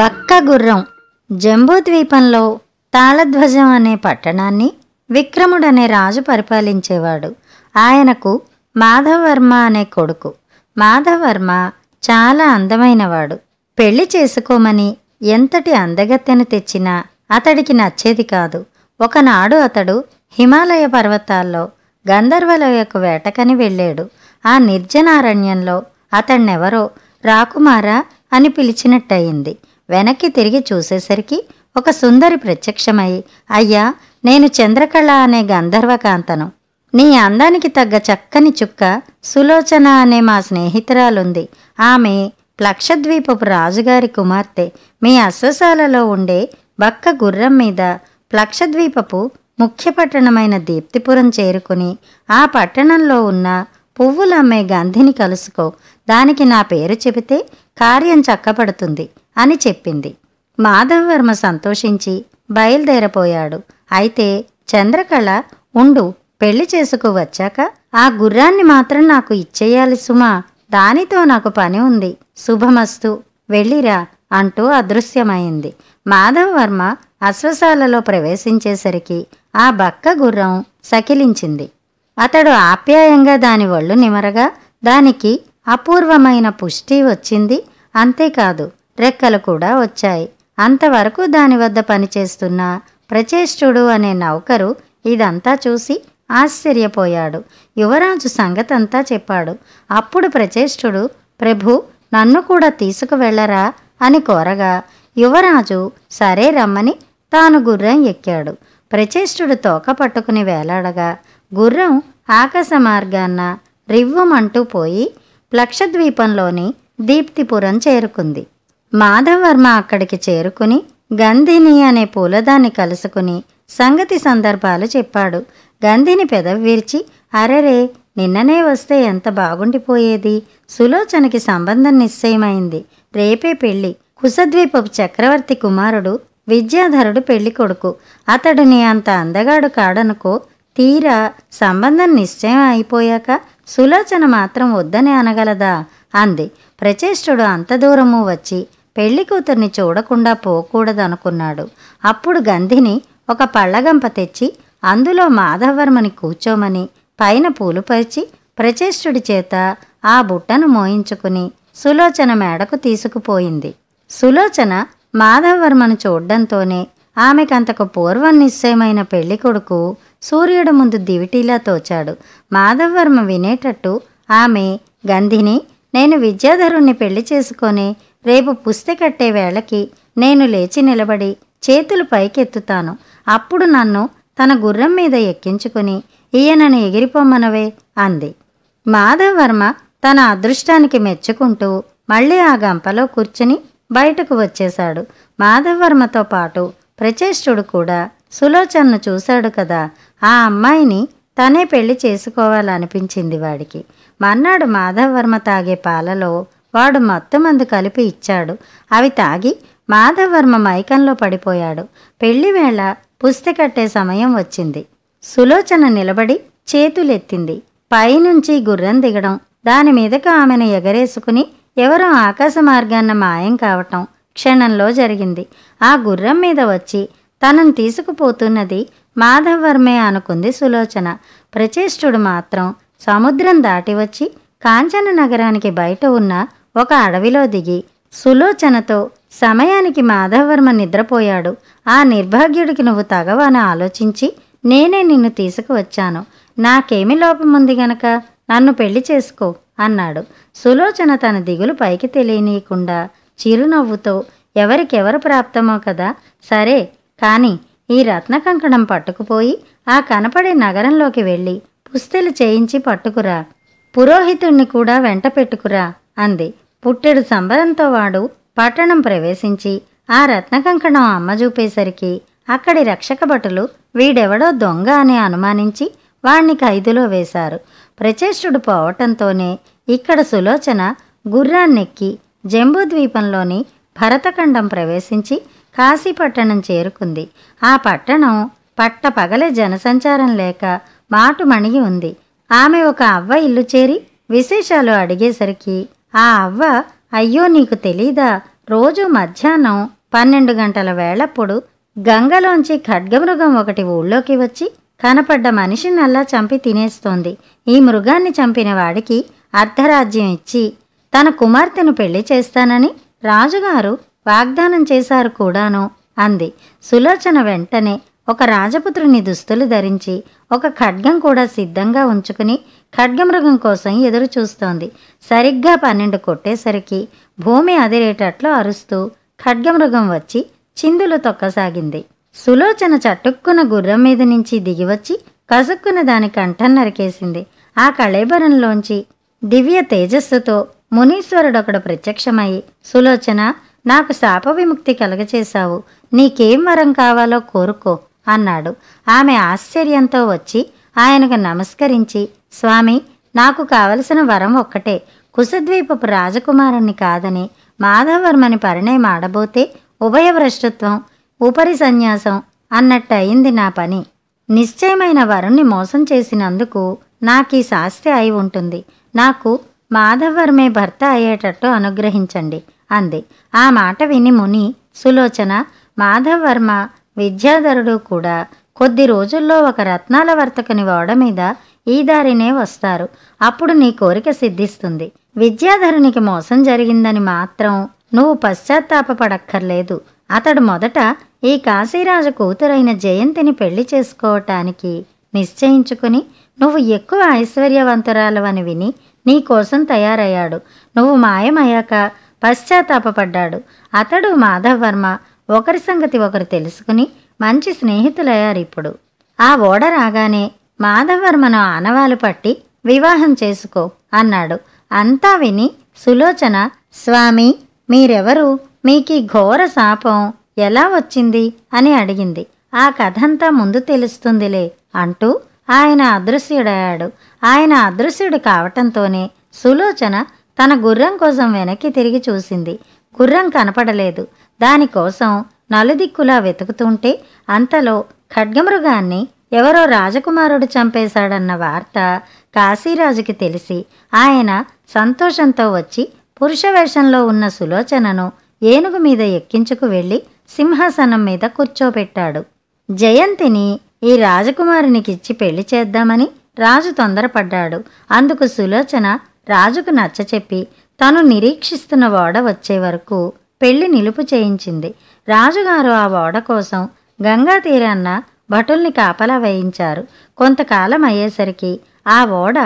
బక్క గుర్రం జంబూద్వీపంలో తాళధ్వజం అనే పట్టణాన్ని విక్రముడనే రాజు పరిపాలించేవాడు ఆయనకు మాధవర్మ అనే కొడుకు మాధవర్మ చాలా అందమైనవాడు పెళ్లి చేసుకోమని ఎంతటి అందగత్తెను తెచ్చినా అతడికి నచ్చేది కాదు ఒకనాడు అతడు హిమాలయ పర్వతాల్లో యొక్క వేటకని వెళ్ళాడు ఆ నిర్జనారణ్యంలో అతన్నెవరో రాకుమారా అని పిలిచినట్టయింది వెనక్కి తిరిగి చూసేసరికి ఒక సుందరి ప్రత్యక్షమై అయ్యా నేను చంద్రకళ అనే గంధర్వకాంతను నీ అందానికి తగ్గ చక్కని చుక్క సులోచన అనే మా స్నేహితురాలుంది ఆమె ప్లక్షద్వీపపు రాజుగారి కుమార్తె మీ అశ్వశాలలో ఉండే బక్క గుర్రం మీద ప్లక్షద్వీపపు ముఖ్య పట్టణమైన దీప్తిపురం చేరుకుని ఆ పట్టణంలో ఉన్న పువ్వులమ్మే గంధిని కలుసుకో దానికి నా పేరు చెబితే కార్యం చక్కపడుతుంది అని చెప్పింది మాధవవర్మ సంతోషించి బయలుదేరపోయాడు అయితే చంద్రకళ ఉండు పెళ్లి చేసుకు వచ్చాక ఆ గుర్రాన్ని మాత్రం నాకు ఇచ్చేయాలి సుమా దానితో నాకు పని ఉంది శుభమస్తు వెళ్ళిరా అంటూ అదృశ్యమైంది మాధవవర్మ అశ్వశాలలో ప్రవేశించేసరికి ఆ బక్క గుర్రం సకిలించింది అతడు ఆప్యాయంగా దాని ఒళ్ళు నిమరగా దానికి అపూర్వమైన పుష్టి వచ్చింది అంతేకాదు రెక్కలు కూడా వచ్చాయి అంతవరకు దాని వద్ద పనిచేస్తున్న ప్రచేష్ఠుడు అనే నౌకరు ఇదంతా చూసి ఆశ్చర్యపోయాడు యువరాజు సంగతంతా చెప్పాడు అప్పుడు ప్రచేష్ఠుడు ప్రభు నన్ను కూడా తీసుకువెళ్ళరా అని కోరగా యువరాజు సరే రమ్మని తాను గుర్రం ఎక్కాడు ప్రచేష్టుడు తోక పట్టుకుని వేలాడగా గుర్రం ఆకాశ మార్గాన్న రివ్వమంటూ పోయి ప్లక్షద్వీపంలోని దీప్తిపురం చేరుకుంది మాధవర్మ అక్కడికి చేరుకుని గంధిని అనే పూలదాన్ని కలుసుకుని సంగతి సందర్భాలు చెప్పాడు గంధిని పెదవి విరిచి అరెరే నిన్ననే వస్తే ఎంత బాగుండిపోయేది సులోచనకి సంబంధం నిశ్చయమైంది రేపే పెళ్ళి కుసద్వీపపు చక్రవర్తి కుమారుడు విద్యాధరుడు పెళ్లి కొడుకు అతడిని అంత అందగాడు కాడనుకో తీరా సంబంధం నిశ్చయం అయిపోయాక సులోచన మాత్రం వద్దని అనగలదా అంది ప్రచేష్టుడు అంత దూరము వచ్చి పెళ్లి కూతుర్ని చూడకుండా పోకూడదనుకున్నాడు అప్పుడు గంధిని ఒక పళ్ళగంప తెచ్చి అందులో మాధవర్మని కూర్చోమని పైన పూలు పరిచి ప్రచేష్టుడి చేత ఆ బుట్టను మోయించుకుని సులోచన మేడకు తీసుకుపోయింది సులోచన మాధవర్మను చూడ్డంతోనే ఆమెకంతకు పూర్వం నిశ్చయమైన పెళ్లి కొడుకు సూర్యుడు ముందు దివిటీలా తోచాడు మాధవర్మ వినేటట్టు ఆమె గంధిని నేను విద్యాధరుణ్ణి పెళ్లి చేసుకొని రేపు పుస్తె కట్టే వేళకి నేను లేచి నిలబడి చేతులు పైకెత్తుతాను అప్పుడు నన్ను తన గుర్రం మీద ఎక్కించుకుని ఈయనను ఎగిరిపోమ్మనవే అంది మాధవర్మ తన అదృష్టానికి మెచ్చుకుంటూ మళ్ళీ ఆ గంపలో కూర్చుని బయటకు వచ్చేశాడు మాధవర్మతో పాటు ప్రచేష్టుడు కూడా సులోచనను చూశాడు కదా ఆ అమ్మాయిని తనే పెళ్లి చేసుకోవాలనిపించింది వాడికి మర్నాడు వర్మ తాగే పాలలో వాడు మొత్తం అందు కలిపి ఇచ్చాడు అవి తాగి మాధవర్మ మైకంలో పడిపోయాడు పెళ్లి వేళ పుస్తి కట్టే సమయం వచ్చింది సులోచన నిలబడి చేతులెత్తింది పైనుంచి గుర్రం దిగడం దాని మీదకు ఆమెను ఎగరేసుకుని ఎవరో ఆకాశ మార్గాన్న మాయం కావటం క్షణంలో జరిగింది ఆ గుర్రం మీద వచ్చి తనను తీసుకుపోతున్నది మాధవర్మే అనుకుంది సులోచన ప్రచేష్టుడు మాత్రం సముద్రం దాటి వచ్చి కాంచన నగరానికి బయట ఉన్న ఒక అడవిలో దిగి సులోచనతో సమయానికి మాధవవర్మ నిద్రపోయాడు ఆ నిర్భాగ్యుడికి నువ్వు తగవని ఆలోచించి నేనే నిన్ను తీసుకువచ్చాను నాకేమి లోపముంది గనక నన్ను పెళ్లి చేసుకో అన్నాడు సులోచన తన దిగులు పైకి తెలియనీయకుండా చిరునవ్వుతో ఎవరికెవరు ప్రాప్తమో కదా సరే కానీ ఈ రత్న కంకణం పట్టుకుపోయి ఆ కనపడే నగరంలోకి వెళ్ళి పుస్తెలు చేయించి పట్టుకురా పురోహితుణ్ణి కూడా వెంట పెట్టుకురా అంది పుట్టెడు సంబరంతో వాడు పట్టణం ప్రవేశించి ఆ రత్నకంకణం అమ్మ చూపేసరికి అక్కడి రక్షక భటులు వీడెవడో దొంగ అని అనుమానించి వాణ్ణి ఖైదులో వేశారు ప్రచేష్టుడు పోవటంతోనే ఇక్కడ సులోచన గుర్రాన్నెక్కి జంబూద్వీపంలోని భరతఖండం ప్రవేశించి కాశీపట్టణం చేరుకుంది ఆ పట్టణం పట్ట పగలే జనసంచారం లేక మాటు మణిగి ఉంది ఆమె ఒక అవ్వ ఇల్లు చేరి విశేషాలు అడిగేసరికి ఆ అవ్వ అయ్యో నీకు తెలీదా రోజు మధ్యాహ్నం పన్నెండు గంటల వేళప్పుడు గంగలోంచి ఖడ్గమృగం ఒకటి ఊళ్ళోకి వచ్చి కనపడ్డ అలా చంపి తినేస్తోంది ఈ మృగాన్ని చంపిన వాడికి అర్ధరాజ్యం ఇచ్చి తన కుమార్తెను పెళ్లి చేస్తానని రాజుగారు వాగ్దానం చేశారు కూడాను అంది సులోచన వెంటనే ఒక రాజపుత్రుని దుస్తులు ధరించి ఒక ఖడ్గం కూడా సిద్ధంగా ఉంచుకుని ఖడ్గమృగం కోసం ఎదురు చూస్తోంది సరిగ్గా పన్నెండు కొట్టేసరికి భూమి అదిరేటట్లు అరుస్తూ ఖడ్గమృగం వచ్చి చిందులు తొక్కసాగింది సులోచన చటుక్కున గుర్రం మీద నుంచి దిగివచ్చి కసుక్కున దాని కంఠం నరికేసింది ఆ కళేబరంలోంచి దివ్య తేజస్సుతో మునీశ్వరుడొకడు ప్రత్యక్షమై సులోచన నాకు శాప విముక్తి కలగచేశావు నీకేం వరం కావాలో కోరుకో అన్నాడు ఆమె ఆశ్చర్యంతో వచ్చి ఆయనకు నమస్కరించి స్వామి నాకు కావలసిన వరం ఒక్కటే కుశద్వీపపు రాజకుమారుణ్ణి కాదని మాధవర్మని పరిణయం ఆడబోతే ఉభయభ్రష్టత్వం ఉపరి సన్యాసం అన్నట్టు అయింది నా పని నిశ్చయమైన వరుణ్ణి మోసం చేసినందుకు నాకు ఈ శాస్తి అయి ఉంటుంది నాకు మాధవర్మే భర్త అయ్యేటట్టు అనుగ్రహించండి అంది ఆ మాట విని ముని సులోచన మాధవర్మ విద్యాధరుడు కూడా కొద్ది రోజుల్లో ఒక రత్నాల వర్తకుని ఓడ మీద ఈ దారినే వస్తారు అప్పుడు నీ కోరిక సిద్ధిస్తుంది విద్యాధరునికి మోసం జరిగిందని మాత్రం నువ్వు పశ్చాత్తాపడక్కర్లేదు అతడు మొదట ఈ కాశీరాజు కూతురైన జయంతిని పెళ్లి చేసుకోవటానికి నిశ్చయించుకుని నువ్వు ఎక్కువ ఐశ్వర్యవంతురాలవని విని నీకోసం తయారయ్యాడు నువ్వు మాయమయ్యాక పశ్చాత్తాపడ్డాడు అతడు మాధవ్ వర్మ ఒకరి సంగతి ఒకరు తెలుసుకుని మంచి స్నేహితులయ్యారు ఇప్పుడు ఆ ఓడ రాగానే మాధవర్మను ఆనవాలు పట్టి వివాహం చేసుకో అన్నాడు అంతా విని సులోచన స్వామి మీరెవరు మీకీ ఘోర శాపం ఎలా వచ్చింది అని అడిగింది ఆ కథంతా ముందు తెలుస్తుందిలే అంటూ ఆయన అదృశ్యుడయ్యాడు ఆయన అదృశ్యుడు కావటంతోనే సులోచన తన గుర్రం కోసం వెనక్కి తిరిగి చూసింది గుర్రం కనపడలేదు దానికోసం నలుదిక్కులా వెతుకుతుంటే అంతలో ఖడ్గమృగాన్ని ఎవరో రాజకుమారుడు చంపేశాడన్న వార్త కాశీరాజుకి తెలిసి ఆయన సంతోషంతో వచ్చి పురుషవేషంలో ఉన్న సులోచనను ఏనుగు మీద ఎక్కించుకు వెళ్ళి సింహాసనం మీద కూర్చోబెట్టాడు జయంతిని ఈ రాజకుమారునికిచ్చి పెళ్లి చేద్దామని రాజు తొందరపడ్డాడు అందుకు సులోచన రాజుకు నచ్చచెప్పి తాను నిరీక్షిస్తున్న ఓడ వచ్చే వరకు పెళ్లి నిలుపు చేయించింది రాజుగారు ఆ ఓడ కోసం గంగా తీరాన్న భటుల్ని కాపలా వేయించారు కొంతకాలం అయ్యేసరికి ఆ ఓడ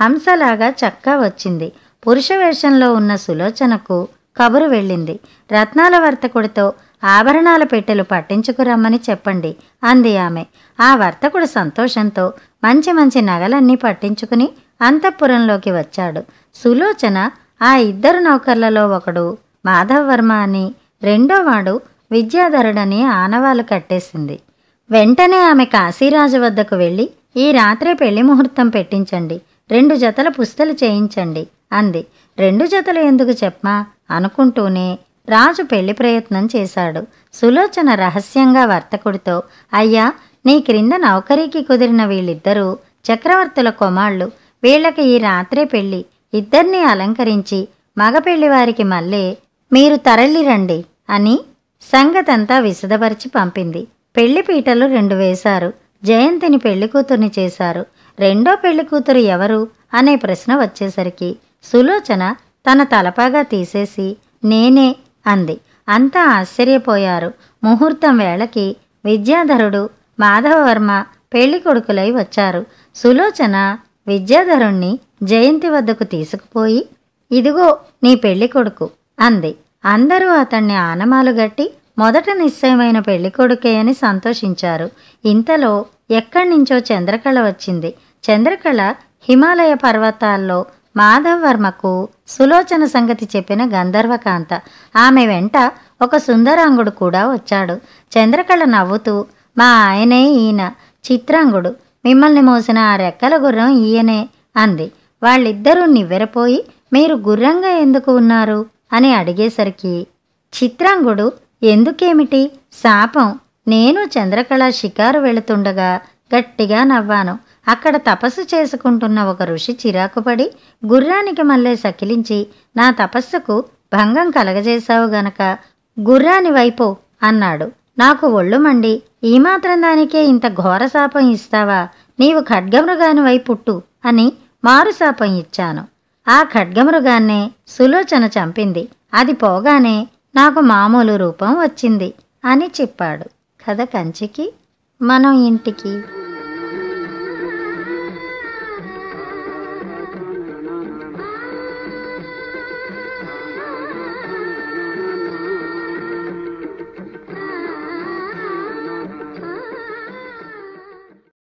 హంసలాగా చక్కా వచ్చింది పురుష వేషంలో ఉన్న సులోచనకు కబురు వెళ్ళింది రత్నాల వర్తకుడితో ఆభరణాల పెట్టెలు పట్టించుకురమ్మని చెప్పండి అంది ఆమె ఆ వర్తకుడు సంతోషంతో మంచి మంచి నగలన్నీ పట్టించుకుని అంతఃపురంలోకి వచ్చాడు సులోచన ఆ ఇద్దరు నౌకర్లలో ఒకడు వర్మ అని రెండోవాడు విద్యాధరుడని ఆనవాలు కట్టేసింది వెంటనే ఆమె కాశీరాజు వద్దకు వెళ్ళి ఈ రాత్రే పెళ్లి ముహూర్తం పెట్టించండి రెండు జతల పుస్తలు చేయించండి అంది రెండు జతలు ఎందుకు చెప్పమా అనుకుంటూనే రాజు పెళ్లి ప్రయత్నం చేశాడు సులోచన రహస్యంగా వర్తకుడితో అయ్యా నీ క్రింద నౌకరీకి కుదిరిన వీళ్ళిద్దరూ చక్రవర్తుల కొమాళ్ళు వీళ్ళకి ఈ రాత్రే పెళ్ళి ఇద్దరిని అలంకరించి మగపెళ్లివారికి మళ్ళీ మీరు తరలిరండి అని సంగతంతా విశదపరిచి పంపింది పెళ్లి పీటలు రెండు వేశారు జయంతిని పెళ్లి కూతుర్ని చేశారు రెండో పెళ్లి కూతురు ఎవరు అనే ప్రశ్న వచ్చేసరికి సులోచన తన తలపాగా తీసేసి నేనే అంది అంతా ఆశ్చర్యపోయారు ముహూర్తం వేళకి విద్యాధరుడు మాధవవర్మ పెళ్లి కొడుకులై వచ్చారు సులోచన విద్యాధరుణ్ణి జయంతి వద్దకు తీసుకుపోయి ఇదిగో నీ పెళ్లి కొడుకు అంది అందరూ అతన్ని ఆనమాలు గట్టి మొదట నిశ్చయమైన పెళ్లి కొడుకే అని సంతోషించారు ఇంతలో ఎక్కడి నుంచో చంద్రకళ వచ్చింది చంద్రకళ హిమాలయ పర్వతాల్లో మాధవ్ వర్మకు సులోచన సంగతి చెప్పిన గంధర్వకాంత ఆమె వెంట ఒక సుందరాంగుడు కూడా వచ్చాడు చంద్రకళ నవ్వుతూ మా ఆయనే ఈయన చిత్రాంగుడు మిమ్మల్ని మోసిన ఆ రెక్కల గుర్రం ఈయనే అంది వాళ్ళిద్దరూ నివ్వెరపోయి మీరు గుర్రంగా ఎందుకు ఉన్నారు అని అడిగేసరికి చిత్రాంగుడు ఎందుకేమిటి శాపం నేను చంద్రకళ షికారు వెళుతుండగా గట్టిగా నవ్వాను అక్కడ తపస్సు చేసుకుంటున్న ఒక ఋషి చిరాకుపడి గుర్రానికి మళ్ళీ సకిలించి నా తపస్సుకు భంగం కలగజేశావు గనక గుర్రాని వైపు అన్నాడు నాకు ఒళ్ళు మండి ఈ మాత్రం దానికే ఇంత ఘోర శాపం ఇస్తావా నీవు ఖడ్గమృగానివై పుట్టు అని మారు శాపం ఇచ్చాను ఆ ఖడ్గమృగాన్నే సులోచన చంపింది అది పోగానే నాకు మామూలు రూపం వచ్చింది అని చెప్పాడు కథ కంచికి మనం ఇంటికి